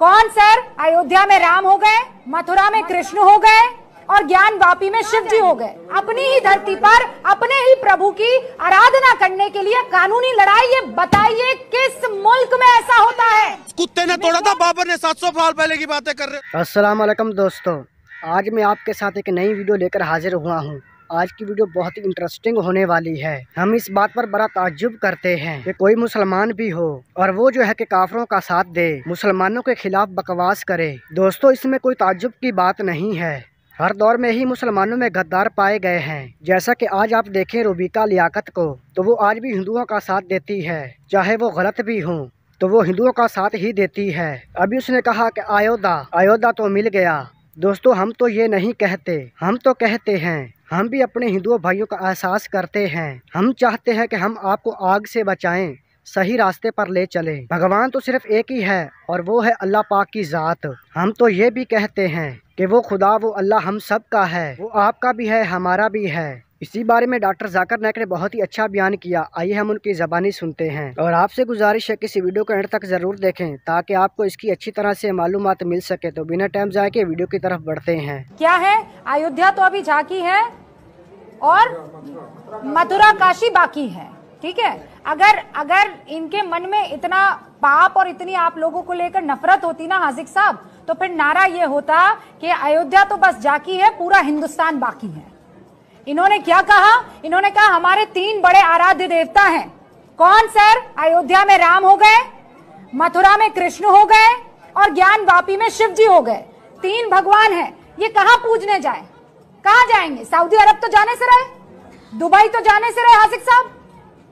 कौन सर अयोध्या में राम हो गए मथुरा में कृष्ण हो गए और ज्ञान वापी में शिव जी हो गए अपनी ही धरती पर अपने ही प्रभु की आराधना करने के लिए कानूनी लड़ाई ये बताइए किस मुल्क में ऐसा होता है कुत्ते ने तोड़ा था बाबर ने 700 साल पहले की बातें कर रहे अस्सलाम वालेकुम दोस्तों आज मैं आपके साथ एक नई वीडियो लेकर हाजिर हुआ हूँ आज की वीडियो बहुत ही इंटरेस्टिंग होने वाली है हम इस बात पर बड़ा ताजुब करते हैं कि कोई मुसलमान भी हो और वो जो है कि काफरों का साथ दे मुसलमानों के खिलाफ बकवास करे दोस्तों इसमें कोई ताजुब की बात नहीं है हर दौर में ही मुसलमानों में गद्दार पाए गए हैं जैसा कि आज आप देखें रूबिका लियाकत को तो वो आज भी हिंदुओं का साथ देती है चाहे वो गलत भी हों तो वो हिंदुओं का साथ ही देती है अभी उसने कहा कि अयोध्या अयोध्या तो मिल गया दोस्तों हम तो ये नहीं कहते हम तो कहते हैं हम भी अपने हिंदुओं भाइयों का एहसास करते हैं हम चाहते हैं कि हम आपको आग से बचाएं सही रास्ते पर ले चले भगवान तो सिर्फ एक ही है और वो है अल्लाह पाक की ज़ात हम तो ये भी कहते हैं कि वो खुदा वो अल्लाह हम सब का है वो आपका भी है हमारा भी है इसी बारे में डॉक्टर जाकर नायक ने बहुत ही अच्छा बयान किया आइए हम उनकी ज़बानी सुनते हैं और आपसे गुजारिश है कि इस वीडियो को एंड तक ज़रूर देखें ताकि आपको इसकी अच्छी तरह से मालूम मिल सके तो बिना टाइम जाए के वीडियो की तरफ बढ़ते हैं क्या है अयोध्या तो अभी झाकी है और मथुरा काशी बाकी है ठीक है अगर अगर इनके मन में इतना पाप और इतनी आप लोगों को लेकर नफरत होती ना हाजिक साहब तो फिर नारा ये होता कि अयोध्या तो बस जाकी है पूरा हिंदुस्तान बाकी है इन्होंने क्या कहा इन्होंने कहा हमारे तीन बड़े आराध्य देवता हैं कौन सर अयोध्या में राम हो गए मथुरा में कृष्ण हो गए और ज्ञान वापी में शिव जी हो गए तीन भगवान हैं ये कहाँ पूजने जाए कहा जाएंगे सऊदी अरब तो जाने से रहे दुबई तो जाने से रहे हासिक साहब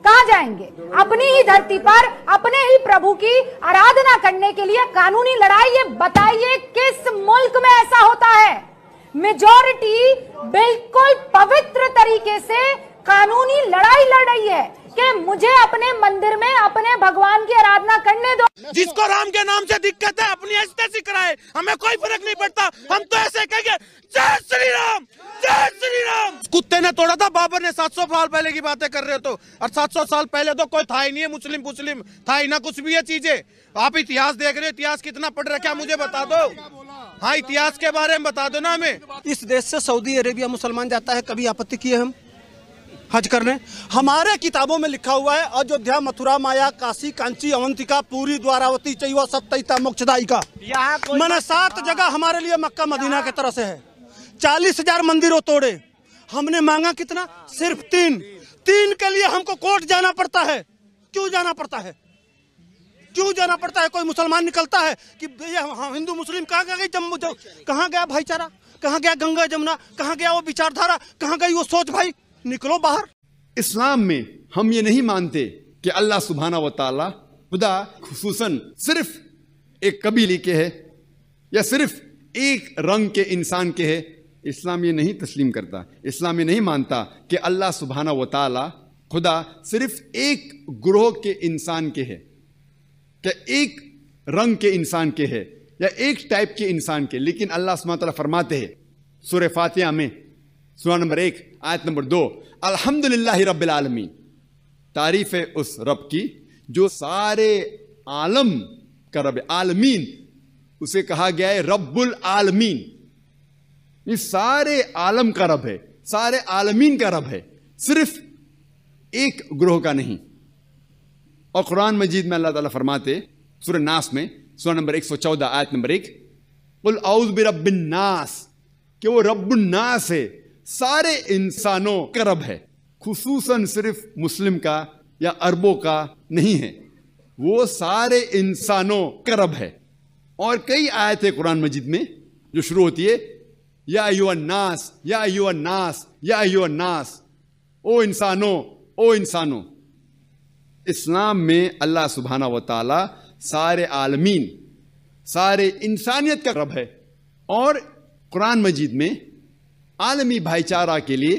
कहा जाएंगे अपनी ही धरती पर अपने ही प्रभु की आराधना करने के लिए कानूनी लड़ाई ये बताइए किस मुल्क में ऐसा होता है मेजोरिटी बिल्कुल पवित्र तरीके से कानूनी लड़ाई लड़ रही है कि मुझे अपने मंदिर में अपने भगवान की आराधना करने दो जिसको राम के नाम से दिक्कत है अपनी ऐसे कराए हमें कोई फर्क नहीं पड़ता हम तो ऐसे कहेंगे जय श्री राम जय श्री राम कुत्ते ने तोड़ा था बाबर ने 700 साल पहले की बातें कर रहे हो तो और 700 साल पहले तो कोई था ही नहीं है मुस्लिम मुस्लिम था ही ना कुछ भी है चीजें आप इतिहास देख रहे हो इतिहास कितना पढ़ रखा मुझे बता दो हाँ इतिहास के बारे में बता दो ना हमें इस देश से सऊदी अरेबिया मुसलमान जाता है कभी आपत्ति किए हम हज करने हमारे किताबों में लिखा हुआ है अयोध्या मथुरा माया काशी कांची अवंतिका पूरी द्वारावती चैवा सप्तिता मोक्षदायी का मैंने सात जगह हमारे लिए मक्का मदीना के तरह से है चालीस हजार मंदिरों तोड़े हमने मांगा कितना सिर्फ तीन तीन के लिए हमको कोर्ट जाना पड़ता है क्यों जाना पड़ता है क्यों जाना पड़ता है कोई मुसलमान निकलता है कि भैया हाँ हिंदू मुस्लिम कहाँ गया जम्मू कहाँ गया भाईचारा कहाँ गया गंगा जमुना कहाँ गया वो विचारधारा कहाँ गई वो सोच भाई निकलो बाहर इस्लाम में हम ये नहीं मानते कि अल्लाह सुबहाना व ताला खुदा खसूस सिर्फ एक कबीले के है या सिर्फ एक रंग के इंसान के है इस्लाम ये नहीं तस्लीम करता इस्लाम ये नहीं मानता कि अल्लाह सुबहाना व ताला खुदा सिर्फ एक ग्रोह के इंसान के है क्या तो एक रंग के इंसान के है या एक टाइप के इंसान के लेकिन अल्लाह सुबह फरमाते हैं सुर फातिया में सुना नंबर एक आयत नंबर दो अल्हम्दुलिल्लाह रबालमी तारीफ है उस रब की जो सारे आलम का रब आलमीन उसे कहा गया है रब्बुल आलमीन ये सारे आलम का रब है सारे आलमीन का रब है सिर्फ एक ग्रोह का नहीं और कुरान मजीद में अल्लाह ताला फरमाते सुर नास में सुर नंबर चौदह आयत नंबर एक कुल आउज बे कि वो रबुन्नास है सारे इंसानों का रब है खसूस सिर्फ मुस्लिम का या अरबों का नहीं है वो सारे इंसानों का रब है और कई आयतें कुरान मजिद में जो शुरू होती है या युवन्नास या युवन्नास या युवन्नास ओ इंसानो ओ इंसानों इस्लाम में अल्लाह सुबहाना व ताला सारे आलमीन सारे इंसानियत का रब है और कुरान मजीद में आलमी भाईचारा के लिए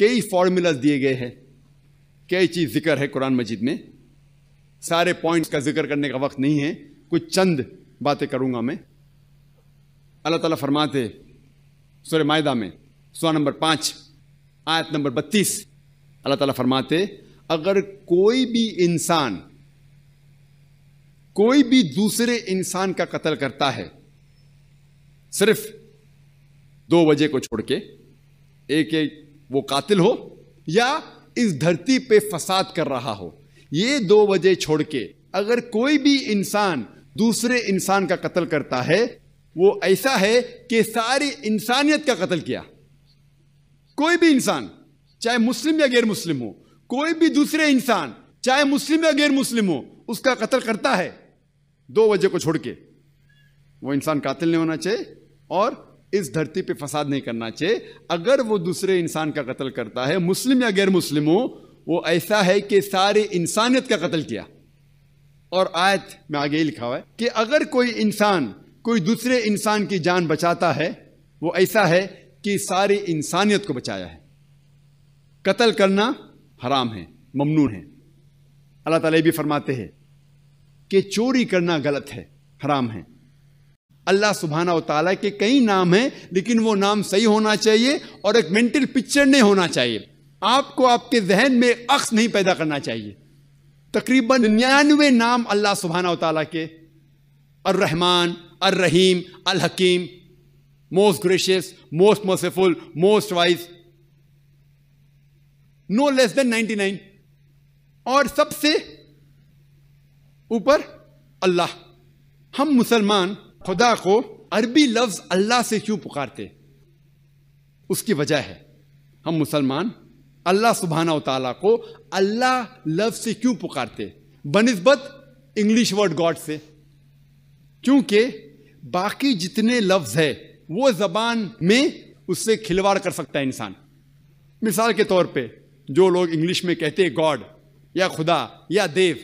कई फार्मूलाज दिए गए हैं कई चीज़ जिक्र है कुरान मजीद में सारे पॉइंट्स का जिक्र करने का वक्त नहीं है कुछ चंद बातें करूँगा मैं अल्लाह ताला फरमाते सुर मायदा में सौ नंबर पाँच आयत नंबर बत्तीस अल्लाह ताला फरमाते अगर कोई भी इंसान कोई भी दूसरे इंसान का कत्ल करता है सिर्फ दो वजह को छोड़ के एक एक वो कातिल हो या इस धरती पे फसाद कर रहा हो ये दो वजह छोड़ के अगर कोई भी इंसान दूसरे इंसान का कत्ल करता है वो ऐसा है कि सारी इंसानियत का कत्ल किया कोई भी इंसान चाहे मुस्लिम या गैर मुस्लिम हो कोई भी दूसरे इंसान चाहे मुस्लिम या गैर मुस्लिम हो उसका कत्ल करता है दो वजह को छोड़ के वो इंसान कातिल नहीं होना चाहिए और इस धरती पे फसाद नहीं करना चाहिए अगर वो दूसरे इंसान का कत्ल करता है मुस्लिम या गैर मुस्लिम हो वो ऐसा है कि सारी इंसानियत का कत्ल किया और आयत में आगे लिखा हुआ है कि अगर कोई इंसान कोई दूसरे इंसान की जान बचाता है वो ऐसा है कि सारी इंसानियत को बचाया है कत्ल करना हराम है ममनू है अल्लाह ताला भी फरमाते हैं कि चोरी करना गलत है हराम है अल्लाह सुबहाना तला के कई नाम हैं लेकिन वो नाम सही होना चाहिए और एक मेंटल पिक्चर नहीं होना चाहिए आपको आपके जहन में अक्स नहीं पैदा करना चाहिए तकरीबन निन्यानवे नाम अल्लाह सुबहाना तला के अर्रहमान अल हकीम most gracious most merciful most wise no less than 99 और सबसे ऊपर अल्लाह हम मुसलमान खुदा को अरबी लफ्ज अल्लाह से क्यों पुकारते उसकी वजह है हम मुसलमान अल्लाह सुबहाना तला को अल्लाह लफ्ज से क्यों पुकारते बनस्बत इंग्लिश वर्ड गॉड से क्योंकि बाकी जितने लफ्ज है वो जबान में उससे खिलवाड़ कर सकता है इंसान मिसाल के तौर पे जो लोग इंग्लिश में कहते हैं गॉड या खुदा या देव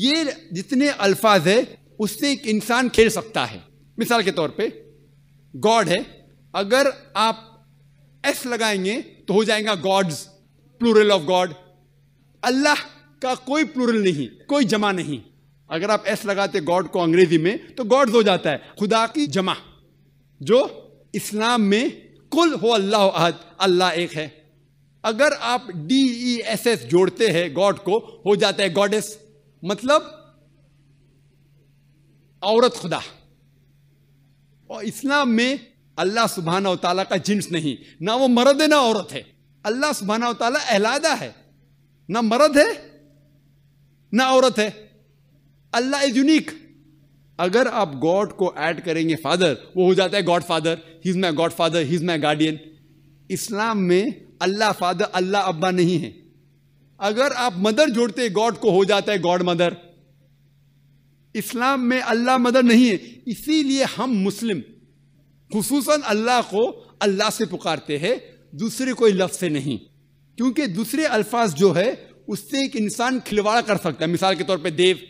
ये जितने अल्फाज है उससे एक इंसान खेल सकता है मिसाल के तौर पे गॉड है अगर आप एस लगाएंगे तो हो जाएगा gods plural of god Allah का कोई प्लूरल नहीं कोई जमा नहीं अगर आप एस लगाते गॉड को अंग्रेजी में तो गॉड्स हो जाता है खुदा की जमा जो इस्लाम में कुल हो अल्लाह अहद अल्लाह एक है अगर आप डी ई एस एस जोड़ते हैं गॉड को हो जाता है गॉडेस मतलब औरत खुदा और इस्लाम में अल्लाह सुबहाना तला का जिन्स नहीं ना वो मर्द है ना औरत है अल्लाह सुबहाना तला अहलादा है ना मर्द है ना औरत है अल्लाह इज यूनिक अगर आप गॉड को ऐड करेंगे फादर वो हो जाता है god father he is my god father he is my guardian Islam में अल्लाह फादर अल्लाह अब्बा नहीं है अगर आप मदर जोड़ते गॉड को हो जाता है गॉड मदर इस्लाम में अल्लाह मदर नहीं है इसीलिए हम मुस्लिम खसूस अल्लाह को अल्लाह से पुकारते हैं दूसरे कोई लफ्ज से नहीं क्योंकि दूसरे अल्फाज जो है उससे एक इंसान खिलवाड़ कर सकता है मिसाल के तौर पे देव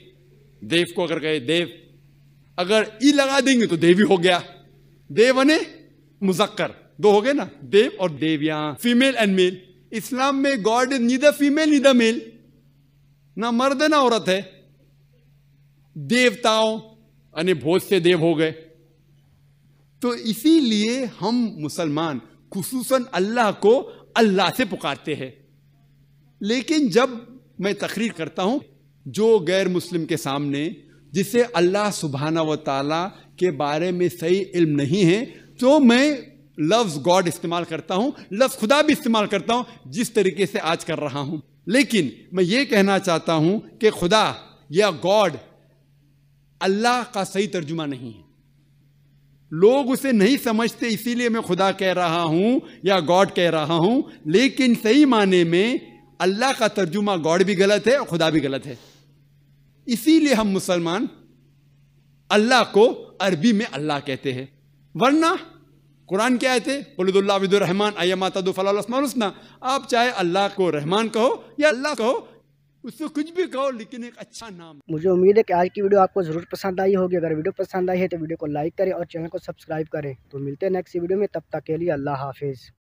देव को अगर कहे देव अगर ई लगा देंगे तो देवी हो गया देव बने मुजक्कर दो हो गए ना देव और देवियां फीमेल एंड मेल इस्लाम में god is neither female neither male ना मर्द ना औरत है देवताओं अने भोज से देव हो गए तो इसीलिए हम मुसलमान खसूस अल्लाह को अल्लाह से पुकारते हैं लेकिन जब मैं तकरीर करता हूं जो गैर मुस्लिम के सामने जिसे अल्लाह सुबहाना व ताला के बारे में सही इल्म नहीं है तो मैं लफ्ज गॉड इस्तेमाल करता हूं लफ्ज खुदा भी इस्तेमाल करता हूं जिस तरीके से आज कर रहा हूं लेकिन मैं ये कहना चाहता हूं कि खुदा या गॉड अल्लाह का सही तर्जुमा नहीं है लोग उसे नहीं समझते इसीलिए मैं खुदा कह रहा हूं या गॉड कह रहा हूं लेकिन सही माने में अल्लाह का तर्जुमा गॉड भी गलत है और खुदा भी गलत है इसीलिए हम मुसलमान अल्लाह को अरबी में अल्लाह कहते हैं वरना कुरान विदुररहमान आयतें माता अयमा तदफ़लासमानसना आप चाहे अल्लाह को रहमान कहो या अल्लाह कहो उससे कुछ भी कहो लेकिन एक अच्छा नाम मुझे उम्मीद है कि आज की वीडियो आपको ज़रूर पसंद आई होगी अगर वीडियो पसंद आई है तो वीडियो को लाइक करें और चैनल को सब्सक्राइब करें तो मिलते हैं नेक्स्ट वीडियो में तब तक के लिए अल्लाह हाफिज़